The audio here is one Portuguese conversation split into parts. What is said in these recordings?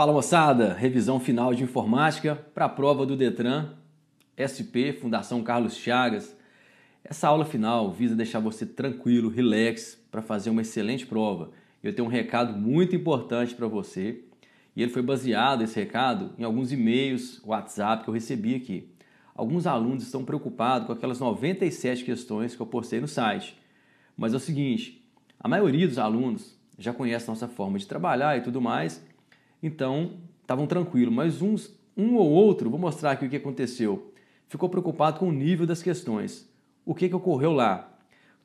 Fala moçada, revisão final de informática para a prova do Detran, SP, Fundação Carlos Chagas. Essa aula final visa deixar você tranquilo, relax, para fazer uma excelente prova. Eu tenho um recado muito importante para você e ele foi baseado, esse recado, em alguns e-mails, WhatsApp que eu recebi aqui. Alguns alunos estão preocupados com aquelas 97 questões que eu postei no site. Mas é o seguinte, a maioria dos alunos já conhece nossa forma de trabalhar e tudo mais então, estavam tranquilos, mas uns, um ou outro, vou mostrar aqui o que aconteceu, ficou preocupado com o nível das questões. O que, que ocorreu lá?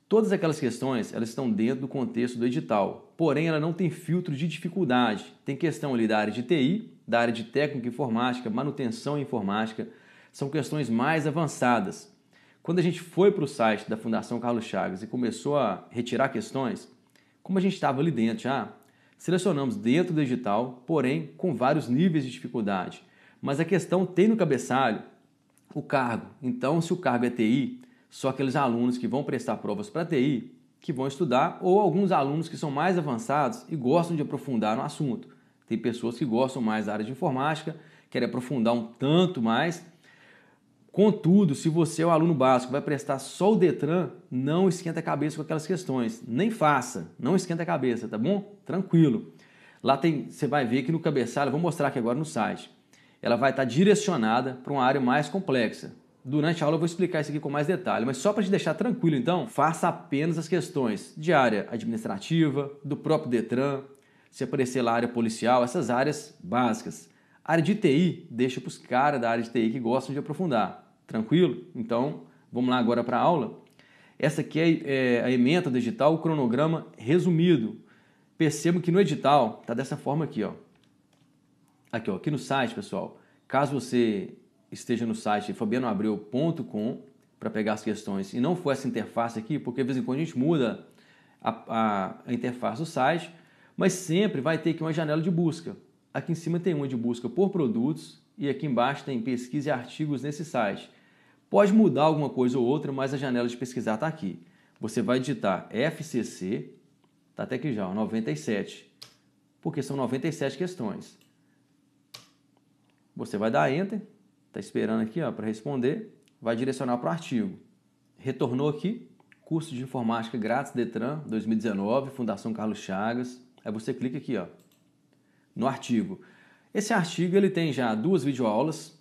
Todas aquelas questões, elas estão dentro do contexto do edital, porém ela não tem filtro de dificuldade. Tem questão ali da área de TI, da área de técnica informática, manutenção informática, são questões mais avançadas. Quando a gente foi para o site da Fundação Carlos Chagas e começou a retirar questões, como a gente estava ali dentro já, Selecionamos dentro do digital, porém com vários níveis de dificuldade. Mas a questão tem no cabeçalho o cargo. Então, se o cargo é TI, só aqueles alunos que vão prestar provas para TI que vão estudar, ou alguns alunos que são mais avançados e gostam de aprofundar no assunto. Tem pessoas que gostam mais da área de informática, querem aprofundar um tanto mais Contudo, se você é o um aluno básico, vai prestar só o Detran, não esquenta a cabeça com aquelas questões. Nem faça, não esquenta a cabeça, tá bom? Tranquilo. Lá tem, você vai ver que no cabeçalho, vou mostrar aqui agora no site. Ela vai estar direcionada para uma área mais complexa. Durante a aula eu vou explicar isso aqui com mais detalhe, mas só para te deixar tranquilo, então, faça apenas as questões de área administrativa, do próprio Detran, se aparecer lá área policial, essas áreas básicas. A área de TI, deixa para os caras da área de TI que gostam de aprofundar. Tranquilo? Então, vamos lá agora para a aula. Essa aqui é, é a ementa digital o cronograma resumido. Percebam que no edital está dessa forma aqui, ó. Aqui, ó, aqui no site, pessoal. Caso você esteja no site fabianoabreu.com para pegar as questões e não for essa interface aqui, porque de vez em quando a gente muda a, a, interface do site, mas sempre vai ter aqui uma janela de busca. Aqui em cima tem uma de busca por produtos e aqui embaixo tem pesquisa e artigos nesse site. Pode mudar alguma coisa ou outra, mas a janela de pesquisar está aqui. Você vai digitar FCC, está até aqui já, 97, porque são 97 questões. Você vai dar Enter, está esperando aqui para responder, vai direcionar para o artigo. Retornou aqui, curso de informática grátis Detran 2019, Fundação Carlos Chagas. Aí você clica aqui ó, no artigo. Esse artigo ele tem já duas videoaulas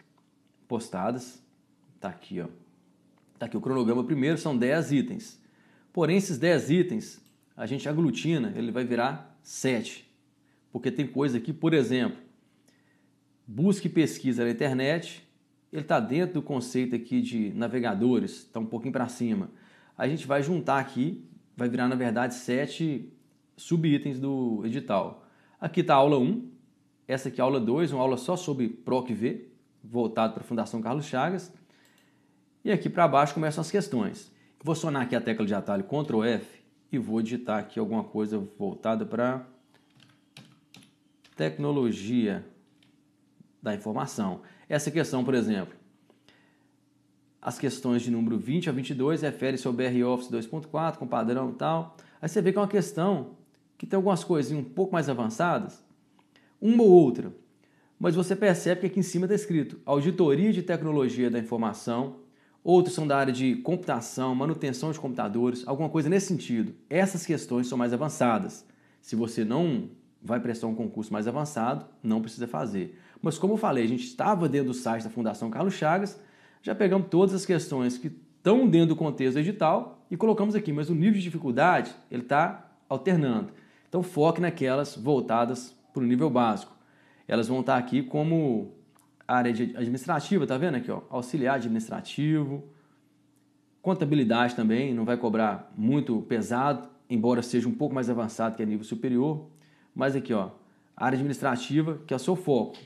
postadas, Está aqui, ó. Tá aqui o cronograma primeiro, são 10 itens. Porém, esses 10 itens, a gente aglutina, ele vai virar 7. Porque tem coisa aqui, por exemplo, busca e pesquisa na internet, ele está dentro do conceito aqui de navegadores, está um pouquinho para cima. A gente vai juntar aqui, vai virar, na verdade, 7 subitens do edital. Aqui está a aula 1, essa aqui é a aula 2, uma aula só sobre V, voltado para a Fundação Carlos Chagas. E aqui para baixo começam as questões. vou sonar aqui a tecla de atalho Ctrl F e vou digitar aqui alguma coisa voltada para tecnologia da informação. Essa questão, por exemplo, as questões de número 20 a 22 referem-se ao BR Office 2.4 com padrão e tal. Aí você vê que é uma questão que tem algumas coisinhas um pouco mais avançadas, uma ou outra, mas você percebe que aqui em cima está escrito Auditoria de Tecnologia da Informação outros são da área de computação, manutenção de computadores, alguma coisa nesse sentido. Essas questões são mais avançadas. Se você não vai prestar um concurso mais avançado, não precisa fazer. Mas como eu falei, a gente estava dentro do site da Fundação Carlos Chagas, já pegamos todas as questões que estão dentro do contexto edital e colocamos aqui, mas o nível de dificuldade ele está alternando. Então foque naquelas voltadas para o nível básico. Elas vão estar tá aqui como área de administrativa, tá vendo aqui, ó, auxiliar administrativo, contabilidade também, não vai cobrar muito pesado, embora seja um pouco mais avançado que a nível superior, mas aqui, ó, área administrativa, que é o seu foco.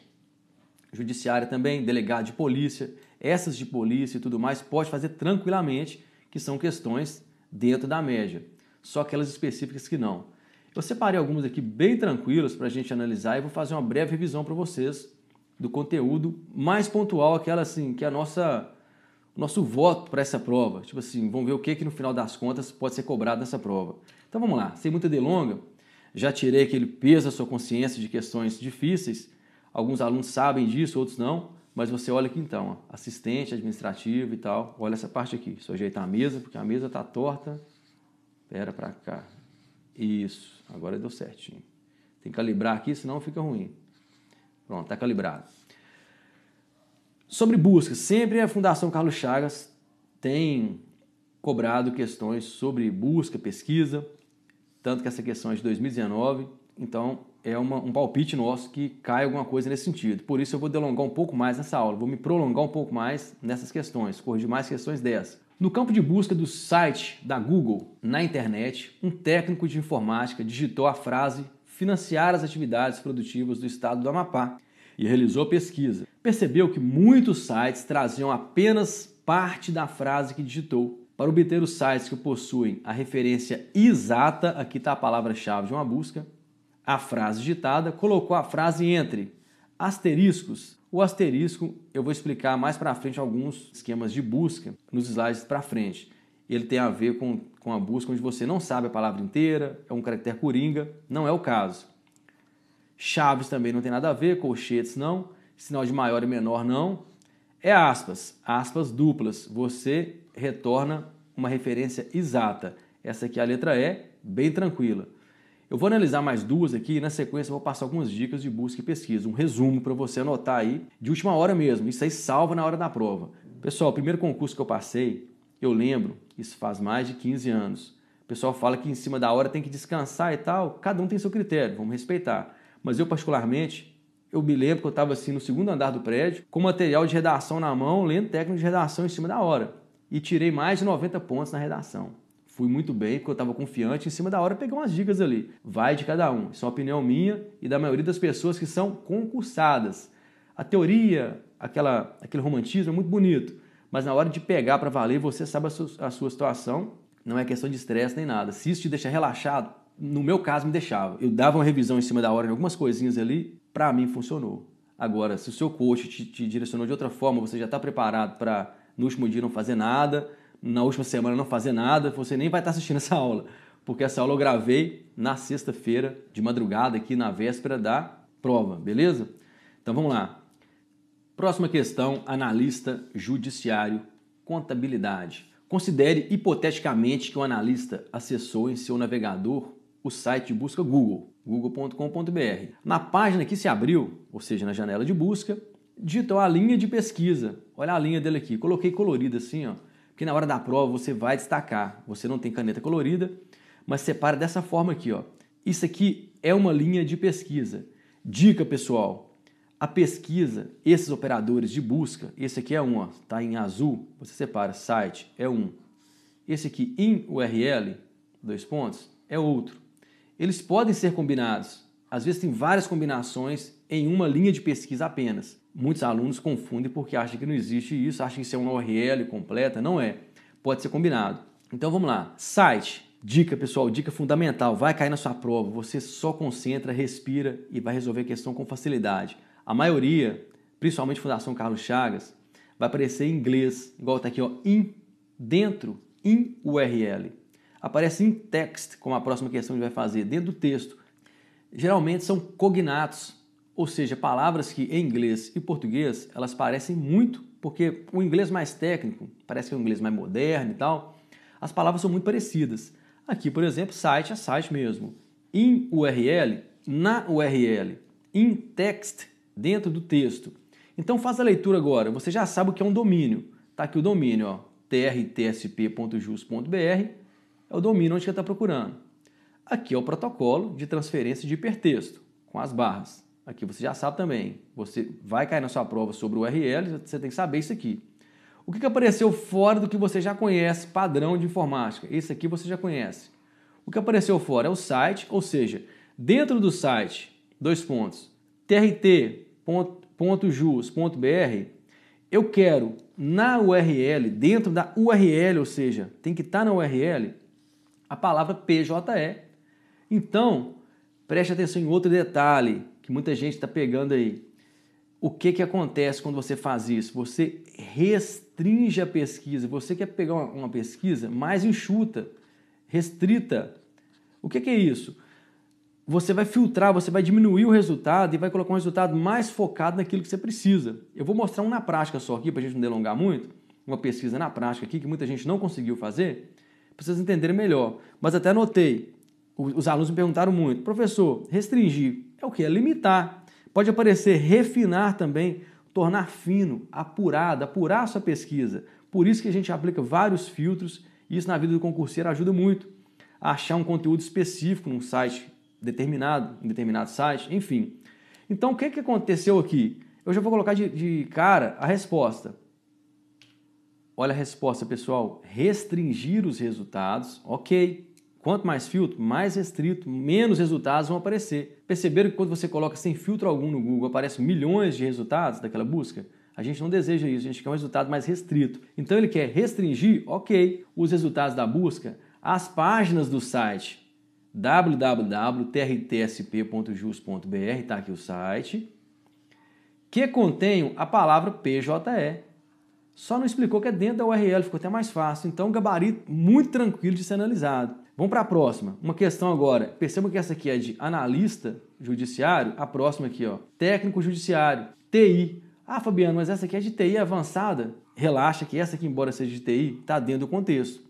Judiciária também, delegado de polícia, essas de polícia e tudo mais, pode fazer tranquilamente, que são questões dentro da média, só aquelas específicas que não. Eu separei algumas aqui bem tranquilas para a gente analisar e vou fazer uma breve revisão para vocês do conteúdo mais pontual, aquela assim, que é a nossa nosso voto para essa prova. Tipo assim, vamos ver o que que no final das contas pode ser cobrado nessa prova. Então vamos lá, sem muita delonga, já tirei aquele peso da sua consciência de questões difíceis. Alguns alunos sabem disso, outros não, mas você olha aqui então, ó, assistente administrativo e tal. Olha essa parte aqui, só ajeitar a mesa, porque a mesa tá torta. Pera para cá. Isso, agora deu certinho. Tem que calibrar aqui, senão fica ruim. Pronto, está calibrado. Sobre busca, sempre a Fundação Carlos Chagas tem cobrado questões sobre busca, pesquisa, tanto que essa questão é de 2019, então é uma, um palpite nosso que cai alguma coisa nesse sentido. Por isso eu vou delongar um pouco mais nessa aula, vou me prolongar um pouco mais nessas questões, corrigir mais questões dessa. No campo de busca do site da Google na internet, um técnico de informática digitou a frase financiar as atividades produtivas do estado do Amapá e realizou pesquisa. Percebeu que muitos sites traziam apenas parte da frase que digitou. Para obter os sites que possuem a referência exata, aqui está a palavra-chave de uma busca, a frase digitada, colocou a frase entre asteriscos. O asterisco eu vou explicar mais para frente alguns esquemas de busca nos slides para frente ele tem a ver com, com a busca onde você não sabe a palavra inteira, é um caractere coringa, não é o caso. Chaves também não tem nada a ver, colchetes não, sinal de maior e menor não. É aspas, aspas duplas, você retorna uma referência exata. Essa aqui a letra E, bem tranquila. Eu vou analisar mais duas aqui e na sequência vou passar algumas dicas de busca e pesquisa, um resumo para você anotar aí de última hora mesmo. Isso aí salva na hora da prova. Pessoal, o primeiro concurso que eu passei, eu lembro, isso faz mais de 15 anos. O pessoal fala que em cima da hora tem que descansar e tal. Cada um tem seu critério, vamos respeitar. Mas eu, particularmente, eu me lembro que eu estava assim no segundo andar do prédio, com material de redação na mão, lendo técnico de redação em cima da hora. E tirei mais de 90 pontos na redação. Fui muito bem, porque eu estava confiante, em cima da hora peguei umas dicas ali. Vai de cada um. Isso é uma opinião minha e da maioria das pessoas que são concursadas. A teoria, aquela, aquele romantismo é muito bonito, mas na hora de pegar para valer, você sabe a sua, a sua situação, não é questão de estresse nem nada. Se isso te deixa relaxado, no meu caso me deixava. Eu dava uma revisão em cima da hora em algumas coisinhas ali, para mim funcionou. Agora, se o seu coach te, te direcionou de outra forma, você já está preparado para no último dia não fazer nada, na última semana não fazer nada, você nem vai estar tá assistindo essa aula, porque essa aula eu gravei na sexta-feira de madrugada aqui na véspera da prova, beleza? Então vamos lá. Próxima questão, analista judiciário, contabilidade. Considere hipoteticamente que o um analista acessou em seu navegador o site de busca Google, google.com.br. Na página que se abriu, ou seja, na janela de busca, digitou a linha de pesquisa. Olha a linha dele aqui, coloquei colorida assim, ó, porque na hora da prova você vai destacar. Você não tem caneta colorida, mas separa dessa forma aqui, ó. Isso aqui é uma linha de pesquisa. Dica, pessoal, a pesquisa, esses operadores de busca, esse aqui é um, está em azul, você separa site, é um. Esse aqui em URL, dois pontos, é outro. Eles podem ser combinados. Às vezes tem várias combinações em uma linha de pesquisa apenas. Muitos alunos confundem porque acham que não existe isso, acham que isso é uma URL completa, não é. Pode ser combinado. Então vamos lá. Site, Dica, pessoal, dica fundamental, vai cair na sua prova, você só concentra, respira e vai resolver a questão com facilidade. A maioria, principalmente Fundação Carlos Chagas, vai aparecer em inglês, igual está aqui, ó, in, dentro, in URL. Aparece em text, como a próxima questão que vai fazer, dentro do texto. Geralmente são cognatos, ou seja, palavras que em inglês e português elas parecem muito, porque o inglês mais técnico, parece que é um inglês mais moderno e tal, as palavras são muito parecidas. Aqui, por exemplo, site é site mesmo. In URL, na URL. In text, dentro do texto. Então faz a leitura agora. Você já sabe o que é um domínio. Está aqui o domínio, ó, trtsp.jus.br é o domínio onde você está procurando. Aqui é o protocolo de transferência de hipertexto, com as barras. Aqui você já sabe também. Você vai cair na sua prova sobre o URL, você tem que saber isso aqui. O que apareceu fora do que você já conhece, padrão de informática? Esse aqui você já conhece. O que apareceu fora é o site, ou seja, dentro do site, dois pontos, trt www.jus.br, eu quero na URL, dentro da URL, ou seja, tem que estar tá na URL, a palavra PJE. Então, preste atenção em outro detalhe que muita gente está pegando aí. O que, que acontece quando você faz isso? Você restringe a pesquisa. Você quer pegar uma, pesquisa mais enxuta, restrita. O que, que é isso? você vai filtrar, você vai diminuir o resultado e vai colocar um resultado mais focado naquilo que você precisa. Eu vou mostrar um na prática só aqui, para a gente não delongar muito, uma pesquisa na prática aqui que muita gente não conseguiu fazer, para vocês entenderem melhor. Mas até anotei, os alunos me perguntaram muito, professor, restringir é o que? É limitar. Pode aparecer refinar também, tornar fino, apurado, apurar a sua pesquisa. Por isso que a gente aplica vários filtros e isso na vida do concurseiro ajuda muito. A achar um conteúdo específico num site determinado, em determinado site, enfim. Então, o que, que aconteceu aqui? Eu já vou colocar de, de cara a resposta. Olha a resposta, pessoal. Restringir os resultados, ok. Quanto mais filtro, mais restrito, menos resultados vão aparecer. Perceberam que quando você coloca sem filtro algum no Google, aparecem milhões de resultados daquela busca? A gente não deseja isso, a gente quer um resultado mais restrito. Então ele quer restringir, ok, os resultados da busca as páginas do site www.trtsp.jus.br, está aqui o site, que contém a palavra PJE. Só não explicou que é dentro da URL, ficou até mais fácil. Então, gabarito muito tranquilo de ser analisado. Vamos para a próxima. Uma questão agora. Perceba que essa aqui é de analista judiciário. A próxima aqui, ó, técnico judiciário, TI. Ah, Fabiano, mas essa aqui é de TI avançada? Relaxa que essa aqui, embora seja de TI, está dentro do contexto.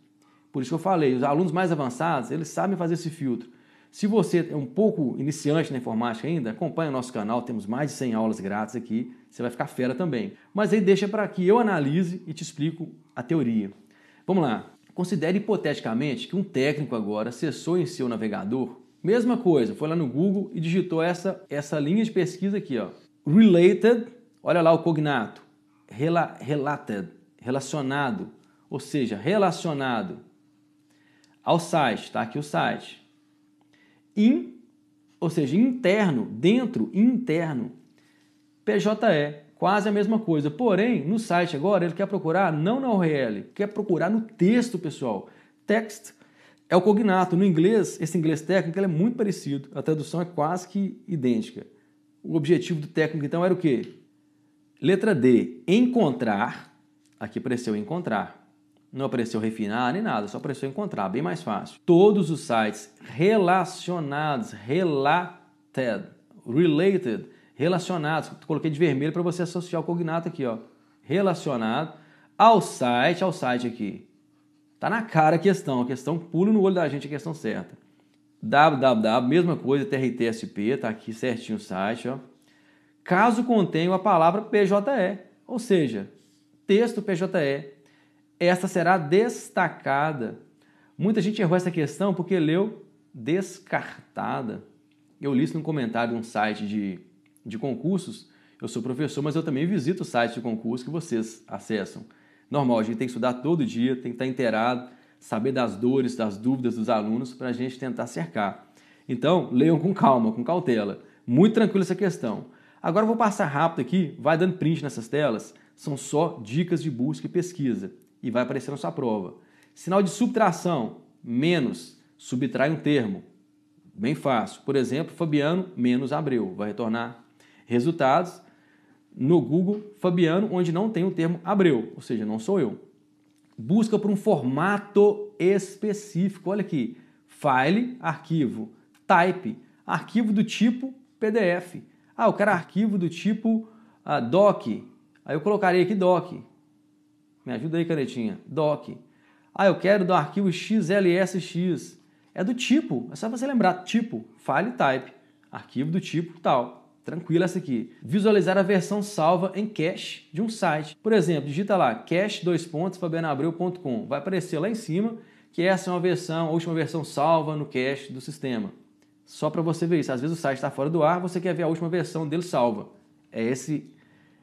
Por isso que eu falei, os alunos mais avançados, eles sabem fazer esse filtro. Se você é um pouco iniciante na informática ainda, acompanha o nosso canal, temos mais de 100 aulas grátis aqui, você vai ficar fera também. Mas aí deixa para que eu analise e te explico a teoria. Vamos lá. Considere hipoteticamente que um técnico agora acessou em seu navegador, mesma coisa, foi lá no Google e digitou essa, essa linha de pesquisa aqui, ó. Related, olha lá o cognato. Rela, related, relacionado, ou seja, relacionado ao site, está aqui o site. In, ou seja, interno, dentro, interno, PJE, quase a mesma coisa. Porém, no site agora ele quer procurar não na URL, quer procurar no texto, pessoal. Text é o cognato. No inglês, esse inglês técnico é muito parecido, a tradução é quase que idêntica. O objetivo do técnico então era o quê? Letra D, encontrar. Aqui apareceu encontrar. Não é apareceu refinar nem nada, só apareceu encontrar, bem mais fácil. Todos os sites relacionados, related, related, relacionados, coloquei de vermelho para você associar o cognato aqui, ó. Relacionado ao site, ao site aqui. Tá na cara a questão, a questão pula no olho da gente a questão certa. www, mesma coisa, trtsp, tá aqui certinho o site, ó. Caso contenha a palavra PJE, ou seja, texto PJE, esta será destacada. Muita gente errou essa questão porque leu descartada. Eu li isso num comentário de um site de, de concursos. Eu sou professor, mas eu também visito o site de concurso que vocês acessam. Normal, a gente tem que estudar todo dia, tem que estar inteirado, saber das dores, das dúvidas dos alunos para a gente tentar cercar. Então, leiam com calma, com cautela. Muito tranquilo essa questão. Agora eu vou passar rápido aqui, vai dando print nessas telas, são só dicas de busca e pesquisa e vai aparecer na sua prova. Sinal de subtração, menos, subtrai um termo. Bem fácil. Por exemplo, Fabiano menos Abreu, vai retornar resultados no Google Fabiano, onde não tem o termo Abreu, ou seja, não sou eu. Busca por um formato específico. Olha aqui, file, arquivo, type, arquivo do tipo PDF. Ah, eu quero é arquivo do tipo uh, doc. Aí eu colocarei aqui doc. Me ajuda aí, canetinha. Doc. Ah, eu quero do arquivo XLSX. É do tipo, é só você lembrar, tipo, file type, arquivo do tipo tal. tranquilo essa aqui. Visualizar a versão salva em cache de um site. Por exemplo, digita lá cache dois pontos Vai aparecer lá em cima que essa é uma versão, a última versão salva no cache do sistema. Só para você ver isso. Às vezes o site está fora do ar, você quer ver a última versão dele salva. É esse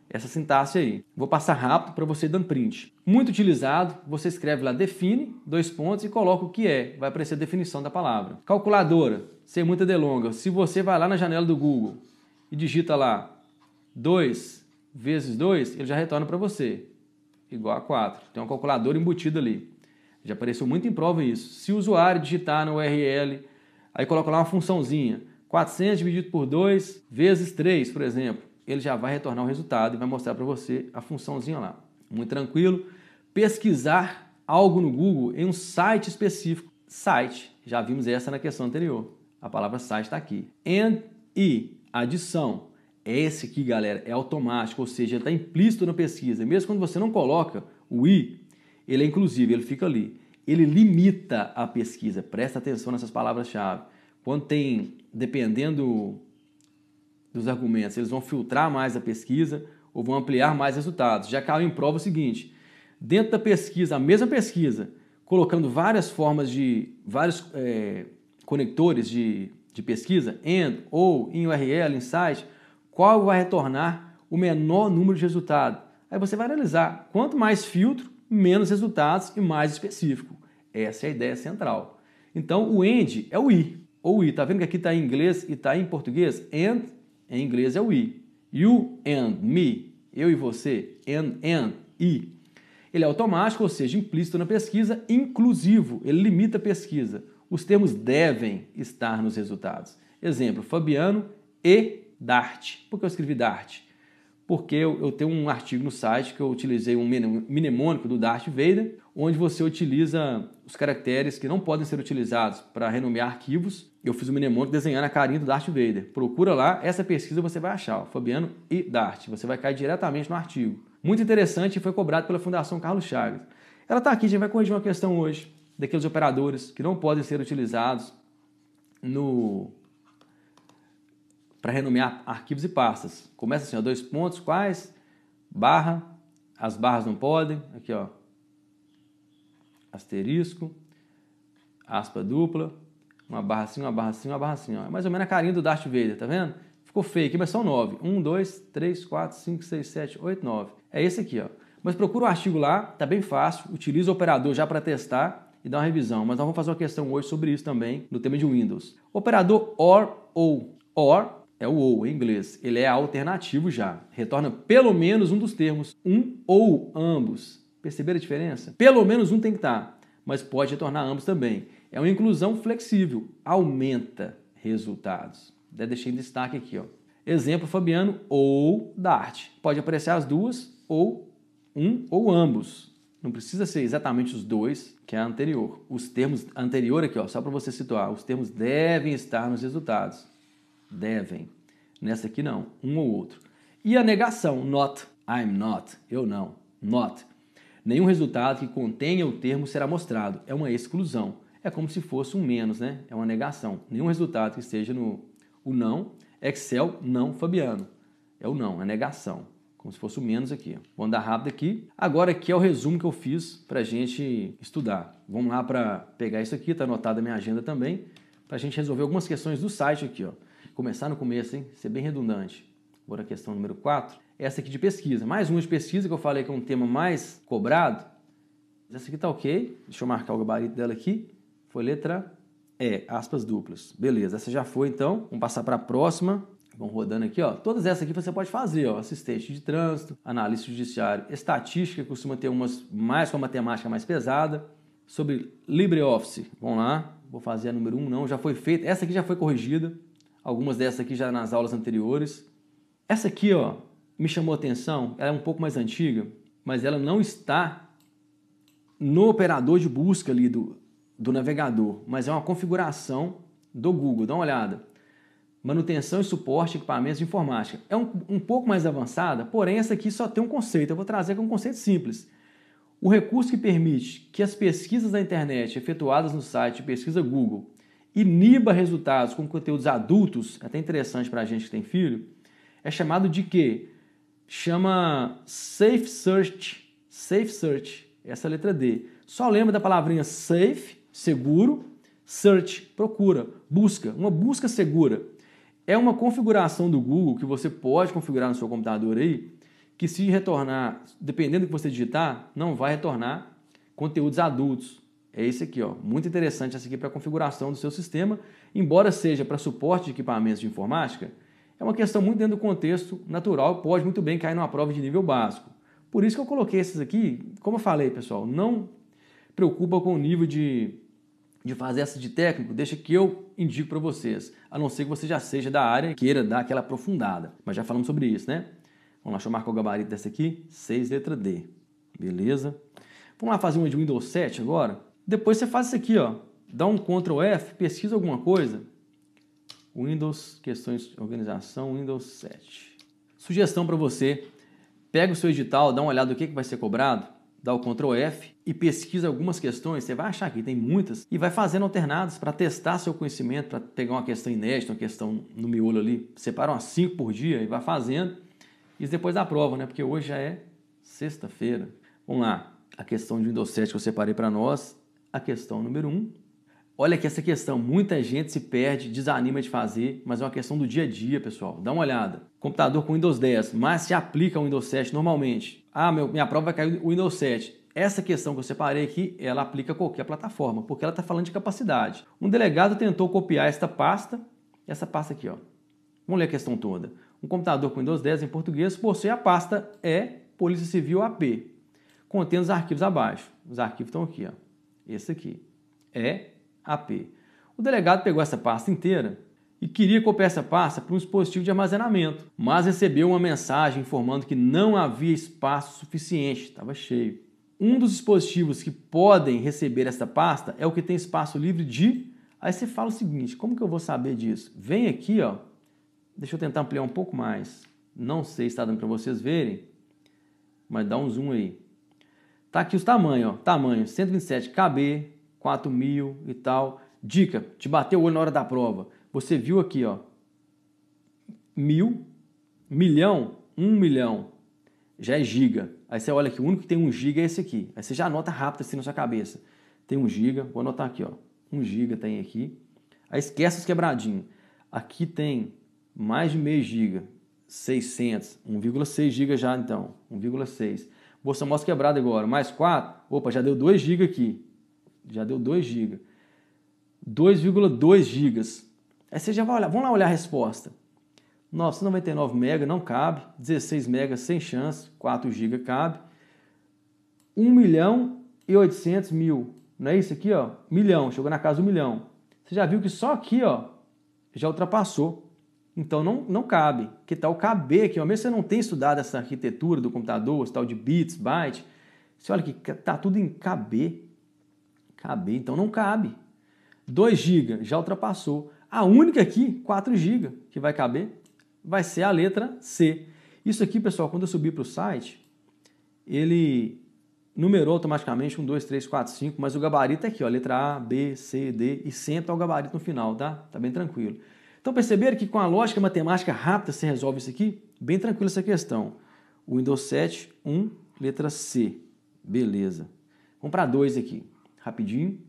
essa sintaxe aí. Vou passar rápido para você dando print. Muito utilizado, você escreve lá define, dois pontos e coloca o que é. Vai aparecer a definição da palavra. Calculadora, sem muita delonga. Se você vai lá na janela do Google e digita lá 2 vezes 2, ele já retorna para você, igual a 4. Tem um calculador embutido ali. Já apareceu muito em prova isso. Se o usuário digitar na URL, aí coloca lá uma funçãozinha, 400 dividido por 2 vezes 3, por exemplo ele já vai retornar o resultado e vai mostrar para você a funçãozinha lá. Muito tranquilo. Pesquisar algo no Google em um site específico. Site, já vimos essa na questão anterior. A palavra site está aqui. And e adição. É esse aqui, galera, é automático, ou seja, está implícito na pesquisa. Mesmo quando você não coloca o i, ele é inclusivo, ele fica ali. Ele limita a pesquisa. Presta atenção nessas palavras-chave. Quando tem, dependendo dos argumentos, eles vão filtrar mais a pesquisa ou vão ampliar mais resultados. Já caiu em prova o seguinte: dentro da pesquisa, a mesma pesquisa, colocando várias formas de vários é, conectores de, de pesquisa, AND ou em URL, em site, qual vai retornar o menor número de resultados Aí você vai analisar. Quanto mais filtro, menos resultados e mais específico. Essa é a ideia central. Então o AND é o I. Ou I, tá vendo que aqui está em inglês e está em português? AND em inglês é o I. You and me, eu e você, and, and, I. Ele é automático, ou seja, implícito na pesquisa, inclusivo, ele limita a pesquisa. Os termos devem estar nos resultados. Exemplo, Fabiano e Dart. Por que eu escrevi Dart? Porque eu, eu tenho um artigo no site que eu utilizei um mnemônico do Dart Vader, onde você utiliza os caracteres que não podem ser utilizados para renomear arquivos eu fiz o Mnemonk desenhando a carinha do Darth Vader. Procura lá, essa pesquisa você vai achar, ó, Fabiano e Darth. Você vai cair diretamente no artigo. Muito interessante e foi cobrado pela Fundação Carlos Chagas. Ela está aqui, a gente vai corrigir uma questão hoje daqueles operadores que não podem ser utilizados no para renomear arquivos e pastas. Começa assim, ó, dois pontos, quais? Barra, as barras não podem, aqui ó, asterisco, aspa dupla, uma barra assim, uma barra assim, uma barra assim. Ó. É mais ou menos a carinha do Darth Vader, tá vendo? Ficou feio aqui, mas são 9. 1, 2, 3, 4, 5, 6, 7, 8, 9. É esse aqui, ó. Mas procura o artigo lá, tá bem fácil. Utiliza o operador já para testar e dar uma revisão. Mas nós vamos fazer uma questão hoje sobre isso também, no tema de Windows. Operador OR ou. OR é o ou em inglês. Ele é alternativo já. Retorna pelo menos um dos termos. Um ou ambos. Perceberam a diferença? Pelo menos um tem que estar, tá. mas pode retornar ambos também. É uma inclusão flexível, aumenta resultados. Até deixei em destaque aqui, ó. Exemplo Fabiano ou Dart. Pode aparecer as duas ou um ou ambos. Não precisa ser exatamente os dois, que é a anterior. Os termos anterior aqui, ó, só para você situar, os termos devem estar nos resultados. Devem. Nessa aqui não, um ou outro. E a negação, not, I'm not, eu não, not. Nenhum resultado que contenha o termo será mostrado. É uma exclusão é como se fosse um menos, né? É uma negação. Nenhum resultado que esteja no o não, Excel não Fabiano. É o não, é negação. Como se fosse o menos aqui. Vou andar rápido aqui. Agora aqui é o resumo que eu fiz para a gente estudar. Vamos lá para pegar isso aqui, está anotado na minha agenda também, para a gente resolver algumas questões do site aqui. Ó. Começar no começo, hein? Ser bem redundante. Vou na questão número 4. Essa aqui de pesquisa. Mais uma de pesquisa que eu falei que é um tema mais cobrado. Essa aqui está ok. Deixa eu marcar o gabarito dela aqui. Foi letra E, aspas duplas. Beleza, essa já foi então. Vamos passar para a próxima. Vão rodando aqui, ó. Todas essas aqui você pode fazer, ó. Assistente de trânsito, analista judiciário, estatística, costuma ter umas mais com a matemática mais pesada. Sobre LibreOffice, vamos lá. Vou fazer a número 1, um, não. Já foi feita. Essa aqui já foi corrigida. Algumas dessas aqui já nas aulas anteriores. Essa aqui, ó, me chamou a atenção. Ela é um pouco mais antiga, mas ela não está no operador de busca ali do, do navegador, mas é uma configuração do Google. Dá uma olhada. Manutenção e suporte, equipamentos de informática. É um, um pouco mais avançada, porém essa aqui só tem um conceito. Eu vou trazer que um conceito simples. O recurso que permite que as pesquisas da internet efetuadas no site de pesquisa Google iniba resultados com conteúdos adultos, é até interessante para a gente que tem filho, é chamado de quê? Chama Safe Search. Safe Search, essa letra D. Só lembra da palavrinha safe seguro, search, procura, busca, uma busca segura. É uma configuração do Google que você pode configurar no seu computador aí, que se retornar, dependendo do que você digitar, não vai retornar conteúdos adultos. É esse aqui, ó. Muito interessante essa aqui para configuração do seu sistema, embora seja para suporte de equipamentos de informática, é uma questão muito dentro do contexto natural, pode muito bem cair numa prova de nível básico. Por isso que eu coloquei esses aqui, como eu falei, pessoal, não preocupa com o nível de de fazer essa de técnico, deixa que eu indico para vocês, a não ser que você já seja da área e queira dar aquela aprofundada. Mas já falamos sobre isso, né? Vamos lá, deixa eu marcar o gabarito dessa aqui, 6 letra D. Beleza? Vamos lá fazer uma de Windows 7 agora? Depois você faz isso aqui, ó. Dá um Ctrl F, pesquisa alguma coisa. Windows, questões de organização, Windows 7. Sugestão para você, pega o seu edital, dá uma olhada o que, que vai ser cobrado dá o Ctrl F e pesquisa algumas questões, você vai achar que tem muitas, e vai fazendo alternadas para testar seu conhecimento, para pegar uma questão inédita, uma questão no miolo ali, separa umas 5 por dia e vai fazendo, isso depois da prova, né? Porque hoje já é sexta-feira. Vamos lá, a questão de Windows 7 que eu separei para nós, a questão número 1, um, Olha que essa questão, muita gente se perde, desanima de fazer, mas é uma questão do dia a dia, pessoal. Dá uma olhada. Computador com Windows 10, mas se aplica ao Windows 7 normalmente. Ah, meu, minha prova vai cair o Windows 7. Essa questão que eu separei aqui, ela aplica a qualquer plataforma, porque ela está falando de capacidade. Um delegado tentou copiar esta pasta, essa pasta aqui, ó. Vamos ler a questão toda. Um computador com Windows 10 em português possui a pasta é Polícia Civil AP, contendo os arquivos abaixo. Os arquivos estão aqui, ó. Esse aqui. É AP. O delegado pegou essa pasta inteira e queria copiar essa pasta para um dispositivo de armazenamento, mas recebeu uma mensagem informando que não havia espaço suficiente, estava cheio. Um dos dispositivos que podem receber essa pasta é o que tem espaço livre de. Aí você fala o seguinte: como que eu vou saber disso? Vem aqui, ó. Deixa eu tentar ampliar um pouco mais. Não sei se está dando para vocês verem, mas dá um zoom aí. Tá aqui os tamanhos, ó. Tamanho 127 KB, 4 mil e tal. Dica, te bateu o olho na hora da prova. Você viu aqui, ó, mil, milhão, um milhão, já é giga. Aí você olha que o único que tem um giga é esse aqui. Aí você já anota rápido assim na sua cabeça. Tem um giga, vou anotar aqui, ó. Um giga tem aqui. Aí esquece os quebradinhos. Aqui tem mais de meio giga, 600, 1,6 giga já então, 1,6. Vou somar os quebrados agora, mais 4, opa, já deu 2 giga aqui já deu 2 GB. 2,2 GB. Aí você já vai olhar, vamos lá olhar a resposta. 999 MB não cabe, 16 MB sem chance, 4 GB cabe. 1 milhão e 800 mil, não é isso aqui, ó? Milhão, chegou na casa 1 milhão. Você já viu que só aqui, ó, já ultrapassou. Então não, não cabe. Que tal caber aqui, ó? Mesmo você não tem estudado essa arquitetura do computador, esse tal de bits, bytes, você olha que tá tudo em KB. Caber, então não cabe. 2 GB já ultrapassou. A única aqui, 4 GB, que vai caber, vai ser a letra C. Isso aqui, pessoal, quando eu subir para o site, ele numerou automaticamente 1, 2, 3, 4, 5, mas o gabarito é aqui, ó, letra A, B, C, D e sempre tá o gabarito no final, tá? Tá bem tranquilo. Então perceberam que com a lógica matemática rápida você resolve isso aqui? Bem tranquilo essa questão. Windows 7, 1, letra C. Beleza. Vamos para 2 aqui rapidinho.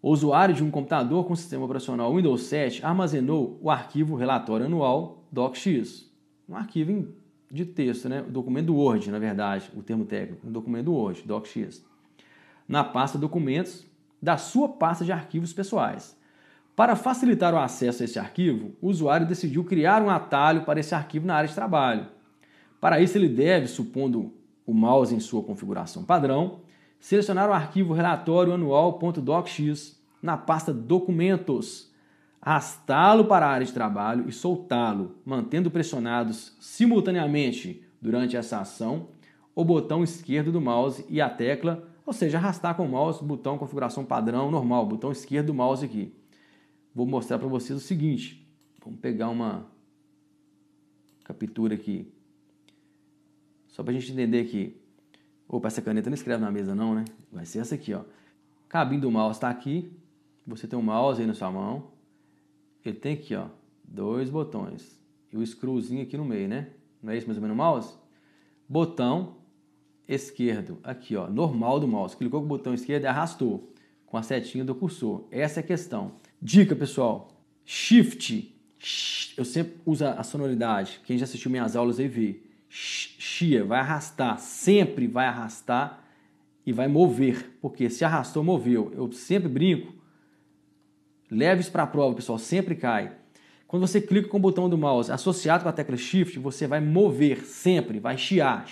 O usuário de um computador com sistema operacional Windows 7 armazenou o arquivo relatório anual DocX, um arquivo de texto, né? O documento Word, na verdade, o termo técnico, um documento Word, DocX, na pasta documentos da sua pasta de arquivos pessoais. Para facilitar o acesso a esse arquivo, o usuário decidiu criar um atalho para esse arquivo na área de trabalho. Para isso, ele deve, supondo o mouse em sua configuração padrão, selecionar o arquivo relatório anual.docx na pasta Documentos, arrastá-lo para a área de trabalho e soltá-lo, mantendo pressionados simultaneamente durante essa ação o botão esquerdo do mouse e a tecla, ou seja, arrastar com o mouse, botão configuração padrão normal, botão esquerdo do mouse aqui. Vou mostrar para vocês o seguinte. Vamos pegar uma captura aqui. Só para a gente entender aqui. Opa, essa caneta não escreve na mesa não, né? Vai ser essa aqui, ó. Cabinho do mouse está aqui. Você tem um mouse aí na sua mão. Ele tem aqui, ó, dois botões. E o scrollzinho aqui no meio, né? Não é isso mais ou menos o mouse? Botão esquerdo, aqui, ó, normal do mouse. Clicou com o botão esquerdo e arrastou com a setinha do cursor. Essa é a questão. Dica, pessoal. Shift. Eu sempre uso a sonoridade. Quem já assistiu minhas aulas aí vê chia, vai arrastar, sempre vai arrastar e vai mover, porque se arrastou, moveu. Eu sempre brinco. Leve isso para a prova, pessoal, sempre cai. Quando você clica com o botão do mouse associado com a tecla Shift, você vai mover sempre, vai chiar.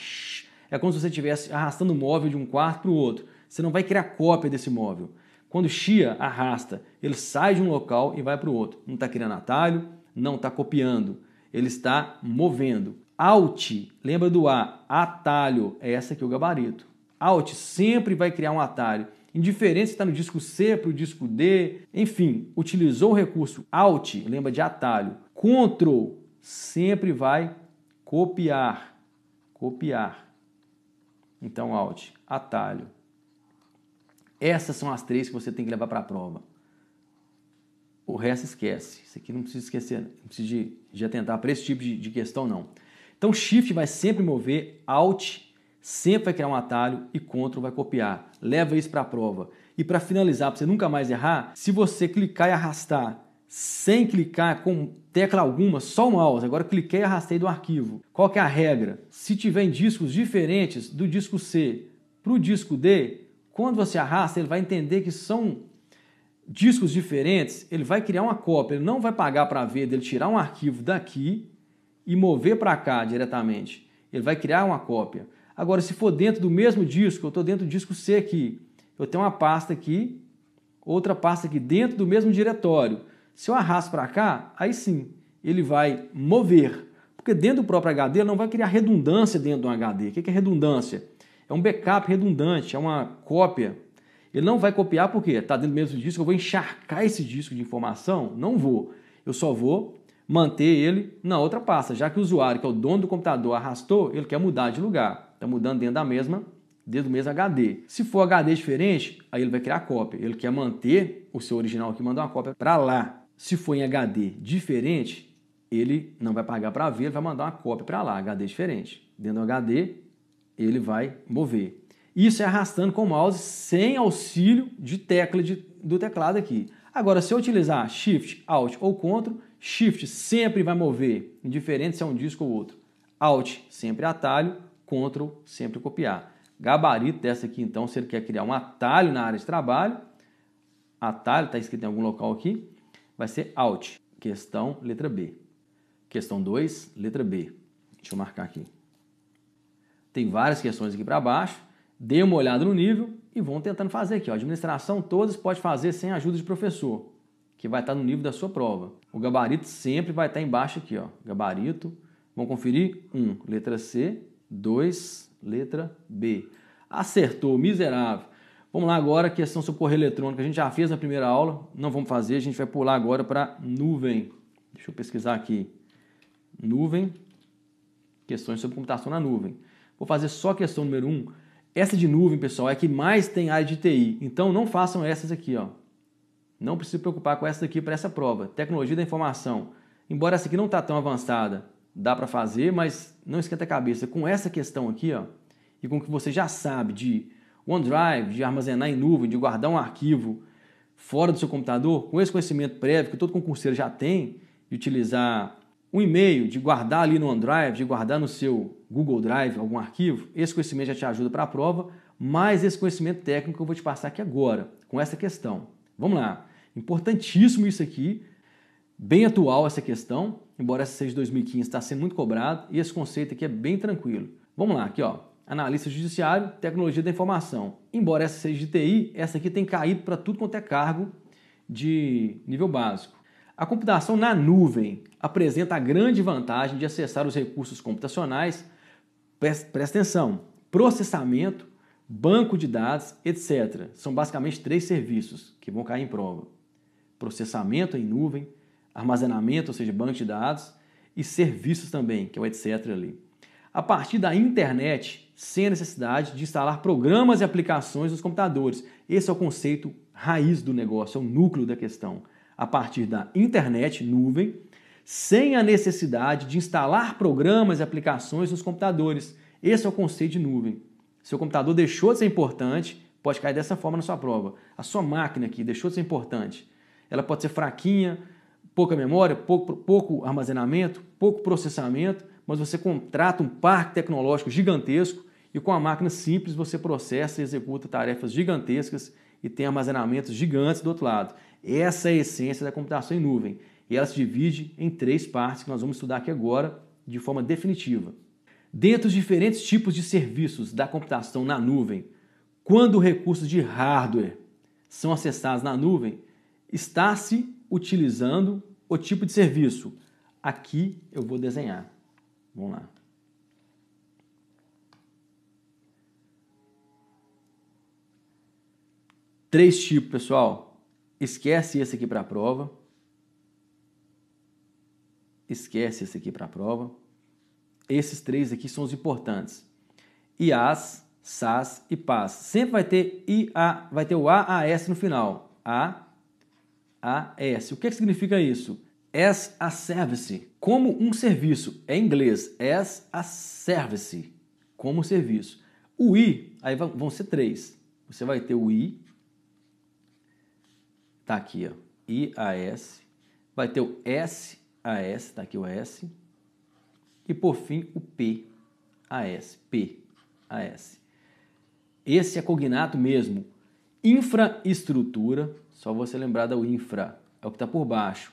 É como se você estivesse arrastando o móvel de um quarto para o outro. Você não vai criar cópia desse móvel. Quando chia, arrasta. Ele sai de um local e vai para o outro. Não está criando atalho, não está copiando. Ele está movendo. Alt, lembra do A, atalho, é essa aqui o gabarito. Alt sempre vai criar um atalho. Indiferente se está no disco C para o disco D, enfim, utilizou o recurso Alt, lembra de atalho. Ctrl sempre vai copiar, copiar. Então Alt, atalho. Essas são as três que você tem que levar para a prova. O resto esquece. Isso aqui não precisa esquecer, não precisa de, de atentar para esse tipo de, de questão, não. Então shift vai sempre mover, alt sempre vai criar um atalho e Ctrl vai copiar. Leva isso para a prova. E para finalizar, para você nunca mais errar, se você clicar e arrastar sem clicar com tecla alguma, só o mouse. Agora cliquei e arrastei do arquivo. Qual que é a regra? Se tiver em discos diferentes do disco C para o disco D, quando você arrasta, ele vai entender que são discos diferentes, ele vai criar uma cópia, ele não vai pagar para ver, ele tirar um arquivo daqui e mover para cá diretamente. Ele vai criar uma cópia. Agora, se for dentro do mesmo disco, eu estou dentro do disco C aqui. Eu tenho uma pasta aqui, outra pasta aqui dentro do mesmo diretório. Se eu arrasto para cá, aí sim, ele vai mover. Porque dentro do próprio HD ele não vai criar redundância dentro do HD. O que é redundância? É um backup redundante, é uma cópia. Ele não vai copiar porque está dentro do mesmo disco, eu vou encharcar esse disco de informação? Não vou. Eu só vou manter ele na outra pasta. Já que o usuário, que é o dono do computador, arrastou, ele quer mudar de lugar. Está mudando dentro da mesma, dentro do mesmo HD. Se for HD diferente, aí ele vai criar cópia. Ele quer manter o seu original que mandou uma cópia para lá. Se for em HD diferente, ele não vai pagar para ver, ele vai mandar uma cópia para lá, HD diferente. Dentro do HD, ele vai mover. Isso é arrastando com o mouse sem auxílio de tecla de, do teclado aqui. Agora, se eu utilizar Shift, Alt ou Ctrl, Shift sempre vai mover, indiferente se é um disco ou outro. Alt sempre atalho, Ctrl sempre copiar. Gabarito dessa aqui, então, se ele quer criar um atalho na área de trabalho, atalho está escrito em algum local aqui, vai ser Alt. Questão, letra B. Questão 2, letra B. Deixa eu marcar aqui. Tem várias questões aqui para baixo. Dê uma olhada no nível e vão tentando fazer aqui. Ó. Administração, todas pode fazer sem ajuda de professor que vai estar no nível da sua prova. O gabarito sempre vai estar embaixo aqui, ó. Gabarito. Vamos conferir? 1, um, letra C. 2, letra B. Acertou, miserável. Vamos lá agora, questão é sobre correio eletrônico. A gente já fez na primeira aula, não vamos fazer, a gente vai pular agora para nuvem. Deixa eu pesquisar aqui. Nuvem, questões sobre computação na nuvem. Vou fazer só a questão número 1. Um. Essa de nuvem, pessoal, é que mais tem área de TI. Então não façam essas aqui, ó. Não precisa se preocupar com essa daqui para essa prova. Tecnologia da informação. Embora essa aqui não está tão avançada, dá para fazer, mas não esquenta a cabeça. Com essa questão aqui, ó, e com o que você já sabe de OneDrive, de armazenar em nuvem, de guardar um arquivo fora do seu computador, com esse conhecimento prévio que todo concurseiro já tem, de utilizar um e-mail, de guardar ali no OneDrive, de guardar no seu Google Drive algum arquivo, esse conhecimento já te ajuda para a prova, mais esse conhecimento técnico que eu vou te passar aqui agora, com essa questão. Vamos lá. Importantíssimo isso aqui. Bem atual essa questão, embora essa seja de 2015, está sendo muito cobrado e esse conceito aqui é bem tranquilo. Vamos lá, aqui ó. Analista judiciário, tecnologia da informação. Embora essa seja de TI, essa aqui tem caído para tudo quanto é cargo de nível básico. A computação na nuvem apresenta a grande vantagem de acessar os recursos computacionais, presta atenção, processamento, banco de dados, etc. São basicamente três serviços que vão cair em prova: processamento em nuvem, armazenamento, ou seja, banco de dados, e serviços também, que é o etc. ali. A partir da internet, sem a necessidade de instalar programas e aplicações nos computadores. Esse é o conceito raiz do negócio, é o núcleo da questão. A partir da internet, nuvem, sem a necessidade de instalar programas e aplicações nos computadores. Esse é o conceito de nuvem. Seu computador deixou de ser importante, pode cair dessa forma na sua prova. A sua máquina aqui deixou de ser importante. Ela pode ser fraquinha, pouca memória, pouco, pouco armazenamento, pouco processamento, mas você contrata um parque tecnológico gigantesco e com a máquina simples você processa e executa tarefas gigantescas e tem armazenamentos gigantes do outro lado. Essa é a essência da computação em nuvem. E ela se divide em três partes que nós vamos estudar aqui agora de forma definitiva. Dentre os diferentes tipos de serviços da computação na nuvem, quando recursos de hardware são acessados na nuvem, está-se utilizando o tipo de serviço. Aqui eu vou desenhar. Vamos lá. Três tipos, pessoal. Esquece esse aqui para a prova. Esquece esse aqui para a prova. Esses três aqui são os importantes. IAS, SAS e PAS. Sempre vai ter IA, vai ter o AAS no final. A s. O que, é que significa isso? As a service, como um serviço. É em inglês, as a service, como um serviço. O I, aí vão ser três. Você vai ter o I, tá aqui, ó, IAS. Vai ter o SAS, tá aqui o S e por fim, o P, S P, S Esse é cognato mesmo. Infraestrutura, só você lembrar do infra, é o que está por baixo.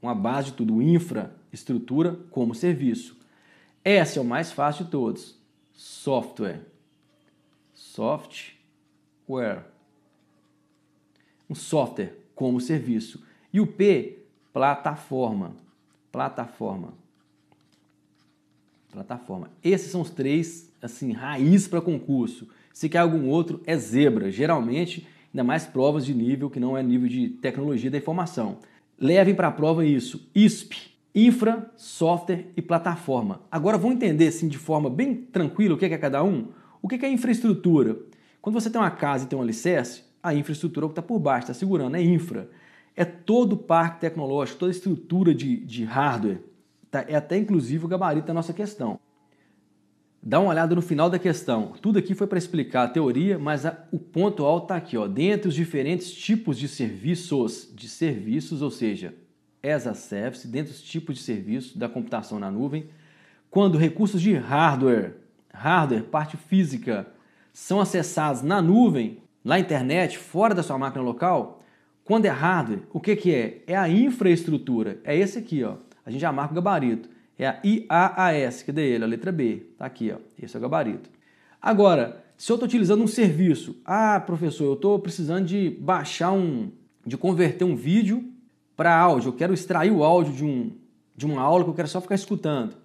Uma base de tudo, infraestrutura como serviço. S é o mais fácil de todos. Software. Software. Um software como serviço. E o P, plataforma. Plataforma plataforma. Esses são os três, assim, raiz para concurso. Se quer algum outro, é zebra. Geralmente, ainda mais provas de nível que não é nível de tecnologia da informação. Levem para a prova isso: ISP, infra, software e plataforma. Agora vão entender assim de forma bem tranquila o que é, é cada um? O é que é infraestrutura? Quando você tem uma casa e tem um alicerce, a infraestrutura é o que está por baixo, está segurando, é infra. É todo o parque tecnológico, toda a estrutura de, de hardware tá? é até inclusive o gabarito da nossa questão. Dá uma olhada no final da questão. Tudo aqui foi para explicar a teoria, mas a, o ponto alto está aqui. Ó. Dentre os diferentes tipos de serviços, de serviços, ou seja, as a service, dentre os tipos de serviços da computação na nuvem, quando recursos de hardware, hardware, parte física, são acessados na nuvem, na internet, fora da sua máquina local, quando é hardware, o que, que é? É a infraestrutura. É esse aqui, ó a gente já marca o gabarito. É a IAAS, é ele? A letra B. Está aqui, ó. esse é o gabarito. Agora, se eu estou utilizando um serviço, ah, professor, eu estou precisando de baixar um, de converter um vídeo para áudio, eu quero extrair o áudio de, um, de uma aula que eu quero só ficar escutando.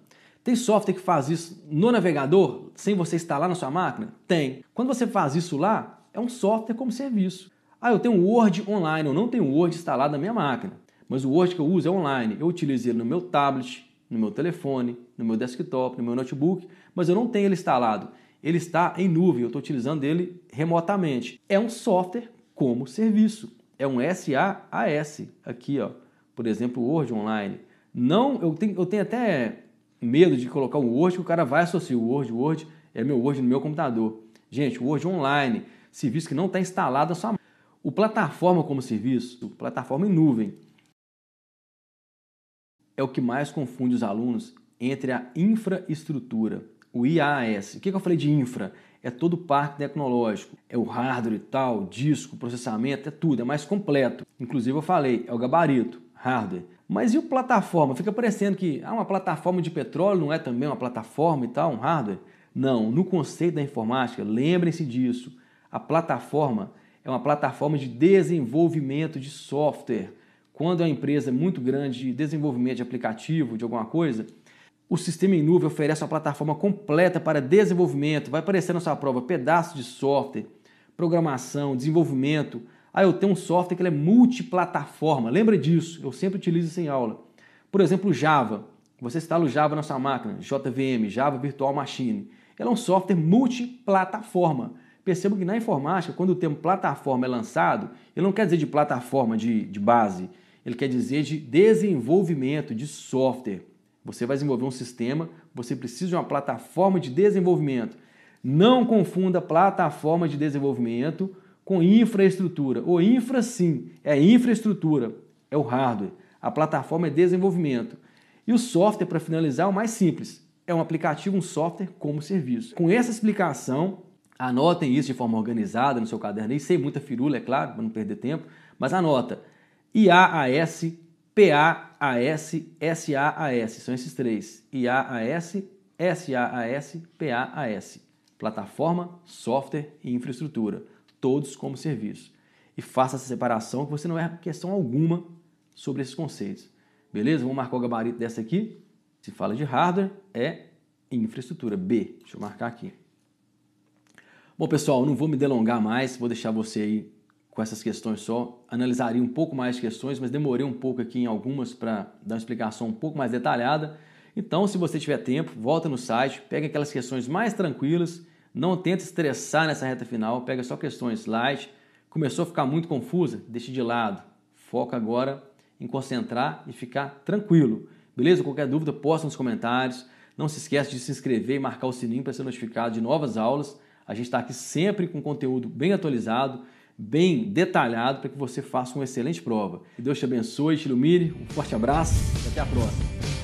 Tem software que faz isso no navegador, sem você instalar na sua máquina? Tem. Quando você faz isso lá, é um software como serviço. Ah, eu tenho Word online, eu não tenho Word instalado na minha máquina. Mas o Word que eu uso é online. Eu utilizo ele no meu tablet, no meu telefone, no meu desktop, no meu notebook, mas eu não tenho ele instalado. Ele está em nuvem, eu estou utilizando ele remotamente. É um software como serviço. É um SaaS aqui, ó. Por exemplo, o Word Online. Não, eu tenho, eu tenho até medo de colocar um Word que o cara vai associar o Word, o Word é meu Word no meu computador. Gente, o Word Online, serviço que não está instalado na sua o plataforma como serviço, plataforma em nuvem é o que mais confunde os alunos entre a infraestrutura, o IAS. O que, que eu falei de infra? É todo o parque tecnológico, é o hardware e tal, disco, processamento, é tudo, é mais completo. Inclusive eu falei, é o gabarito, hardware. Mas e o plataforma? Fica parecendo que ah, uma plataforma de petróleo não é também uma plataforma e tal, um hardware? Não, no conceito da informática, lembrem-se disso. A plataforma é uma plataforma de desenvolvimento de software quando a empresa é muito grande de desenvolvimento de aplicativo, de alguma coisa, o sistema em nuvem oferece uma plataforma completa para desenvolvimento. Vai aparecer na sua prova pedaço de software, programação, desenvolvimento. Ah, eu tenho um software que é multiplataforma. Lembra disso, eu sempre utilizo isso em aula. Por exemplo, Java. Você instala o Java na sua máquina, JVM, Java Virtual Machine. Ela é um software multiplataforma. Perceba que na informática, quando o termo plataforma é lançado, ele não quer dizer de plataforma de, de base, ele quer dizer de desenvolvimento de software. Você vai desenvolver um sistema, você precisa de uma plataforma de desenvolvimento. Não confunda plataforma de desenvolvimento com infraestrutura. O infra, sim, é infraestrutura, é o hardware. A plataforma é desenvolvimento. E o software, para finalizar, é o mais simples. É um aplicativo, um software como serviço. Com essa explicação, anotem isso de forma organizada no seu caderno. E sem muita firula, é claro, para não perder tempo, mas anota. IAAS, PAAS, SAAS. São esses três: IAAS, SAAS, PAAS. Plataforma, software e infraestrutura, todos como serviço. E faça essa separação que você não erra questão alguma sobre esses conceitos. Beleza? Vamos marcar o gabarito dessa aqui. Se fala de hardware, é infraestrutura, B. Deixa eu marcar aqui. Bom, pessoal, não vou me delongar mais, vou deixar você aí com essas questões só. Analisaria um pouco mais de questões, mas demorei um pouco aqui em algumas para dar uma explicação um pouco mais detalhada. Então, se você tiver tempo, volta no site, pega aquelas questões mais tranquilas, não tenta estressar nessa reta final, pega só questões light. Começou a ficar muito confusa? deixe de lado. Foca agora em concentrar e ficar tranquilo. Beleza? Qualquer dúvida, posta nos comentários. Não se esqueça de se inscrever e marcar o sininho para ser notificado de novas aulas. A gente está aqui sempre com conteúdo bem atualizado bem detalhado para que você faça uma excelente prova. Que Deus te abençoe, te ilumine. Um forte abraço e até a próxima.